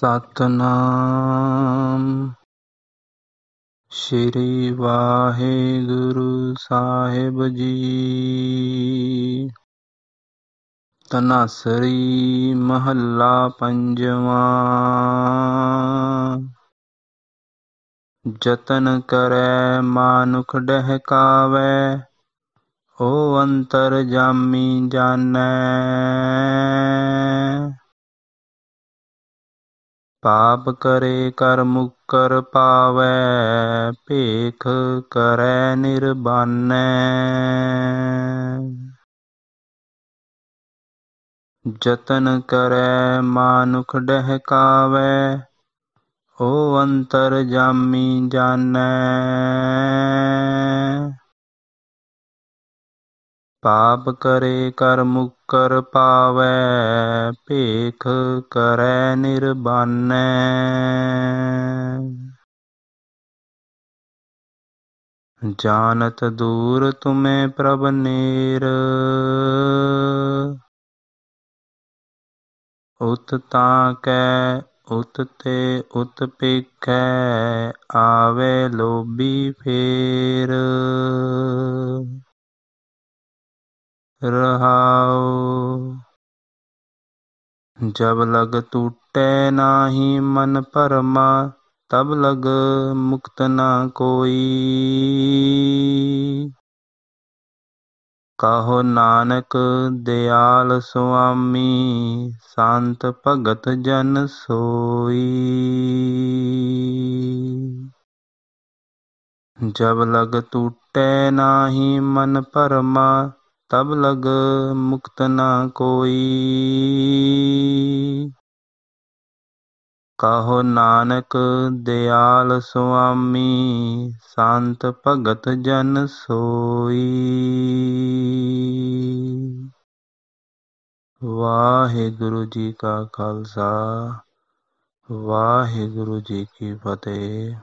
ਸਤਨਾਮ ਸ੍ਰੀ ਵਾਹਿਗੁਰੂ ਸਾਹਿਬ ਜੀ ਸ੍ਰੀ ਮਹੱਲਾ ਪੰਜਵਾਂ ਜਤਨ ਕਰੈ ਮਾਨੁਖ ਡਹਿਕਾਵੇ ਓ ਅੰਤਰ ਜਾਮੀ ਜਾਣੈ ਪਾਪ ਕਰੇ ਕਰ ਮੁਕਰ ਪਾਵੇ ਭੇਖ ਕਰੈ ਨਿਰਬਾਨੈ ਜਤਨ ਕਰੈ ਮਾਨੁਖ ਡਹਿਕਾਵੈ ਓ ਅੰਤਰ ਜਾਮੀ ਜਾਣੈ ਪਾਪ ਕਰੇ ਕਰ ਮੁਕਰ ਪਾਵੇ ਭੇਖ ਕਰੈ ਨਿਰਬਾਨੈ ਜਾਨਤ ਦੂਰ ਤੁਮੇ ਪ੍ਰਭ ਨੀਰ ਉਤਤਾ ਕੈ ਉਤਤੇ ਉਤਪੇਖੈ ਆਵੇ ਲੋਭੀ ਫੇਰ ਰਹਾਉ ਜਬ ਲਗ ਟੂਟੈ ਨਾਹੀ ਮਨ ਪਰਮਾ ਤਬ ਲਗ ਮੁਕਤ ਨਾ ਕੋਈ ਕਾਹੋ ਨਾਨਕ ਦਿਆਲ ਸੁਆਮੀ ਸੰਤ ਭਗਤ ਜਨ ਸੋਈ ਜਬ ਲਗ ਟੂਟੈ ਨਾਹੀ ਮਨ ਪਰਮਾ ਤਬ ਲਗ ਮੁਕਤ ਨਾ ਕੋਈ ਕਾਹੋ ਨਾਨਕ ਦਿਆਲ ਸੁਆਮੀ ਸੰਤ ਭਗਤ ਜਨ ਸੋਈ ਵਾਹਿਗੁਰੂ ਜੀ ਕਾ ਖਾਲਸਾ ਵਾਹਿਗੁਰੂ ਜੀ ਕੀ ਫਤਿਹ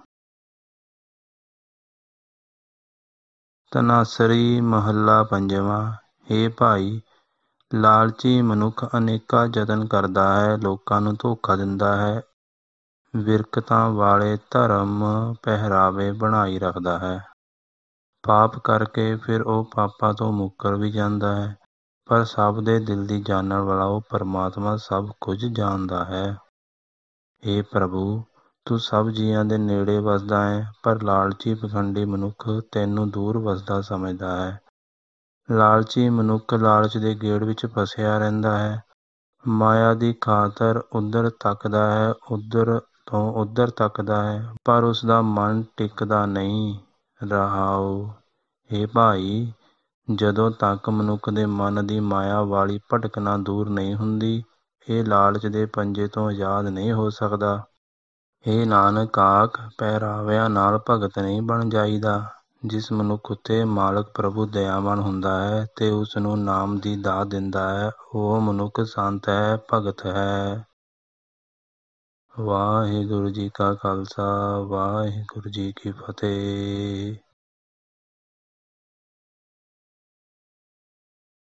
ਤਨਾਸਰੀ ਮਹੱਲਾ ਪੰਜਵਾਂ ਹੇ ਭਾਈ ਲਾਲਚੀ ਮਨੁੱਖ ਅਨੇਕਾਂ ਯਤਨ ਕਰਦਾ ਹੈ ਲੋਕਾਂ ਨੂੰ ਧੋਖਾ ਦਿੰਦਾ ਹੈ ਵਿਰਕਤਾਂ ਵਾਲੇ ਧਰਮ ਪਹਿਰਾਵੇ ਬਣਾਈ ਰੱਖਦਾ ਹੈ ਪਾਪ ਕਰਕੇ ਫਿਰ ਉਹ ਪਾਪਾਂ ਤੋਂ ਮੁੱਕਰ ਵੀ ਜਾਂਦਾ ਹੈ ਪਰ ਸਭ ਦੇ ਦਿਲ ਦੀ ਜਾਣਨ ਵਾਲਾ ਉਹ ਪਰਮਾਤਮਾ ਸਭ ਕੁਝ ਜਾਣਦਾ ਹੈ ਏ ਪ੍ਰਭੂ ਤੂੰ ਸਭ ਜੀਆਂ ਦੇ ਨੇੜੇ ਵੱਸਦਾ ਹੈ ਪਰ ਲਾਲਚੀ ਪਖੰਡੀ ਮਨੁੱਖ ਤੈਨੂੰ ਦੂਰ ਵੱਸਦਾ ਸਮਝਦਾ ਹੈ ਲਾਲਚੀ ਮਨੁੱਖ ਲਾਲਚ ਦੇ ਗੇੜ ਵਿੱਚ ਫਸਿਆ ਰਹਿੰਦਾ ਹੈ ਮਾਇਆ ਦੀ ਖਾਤਰ ਉਧਰ ਤੱਕਦਾ ਹੈ ਉਧਰ ਤੋਂ ਉਧਰ ਤੱਕਦਾ ਹੈ ਪਰ ਉਸ ਦਾ ਮਨ ਟਿਕਦਾ ਨਹੀਂ ਰਹਾਉ ਏ ਭਾਈ ਜਦੋਂ ਤੱਕ ਮਨੁੱਖ ਦੇ ਮਨ ਦੀ ਮਾਇਆ ਵਾਲੀ ਭਟਕਣਾ ਦੂਰ ਨਹੀਂ ਹੁੰਦੀ ਇਹ ਲਾਲਚ ਦੇ ਪੰਜੇ ਤੋਂ ਆਜ਼ਾਦ ਨਹੀਂ ਹੋ ਸਕਦਾ ਹੇ ਨਾਨਕ ਆਖ ਪਹਿਰਾਵਿਆਂ ਨਾਲ ਭਗਤ ਨਹੀਂ ਬਣ ਜਾਈਦਾ। ਜਿਸ ਮਨੁੱਖ ਉੱਤੇ ਮਾਲਕ ਪ੍ਰਭੂ ਦਇਆਵਾਨ ਹੁੰਦਾ ਹੈ ਤੇ ਉਸ ਨੂੰ ਨਾਮ ਦੀ ਦਾਤ ਦਿੰਦਾ ਹੈ, ਉਹ ਮਨੁੱਖ ਸੰਤ ਹੈ, ਭਗਤ ਹੈ। ਵਾਹਿਗੁਰੂ ਜੀ ਕਾ ਖਾਲਸਾ ਵਾਹਿਗੁਰੂ ਜੀ ਕੀ ਫਤਿਹ।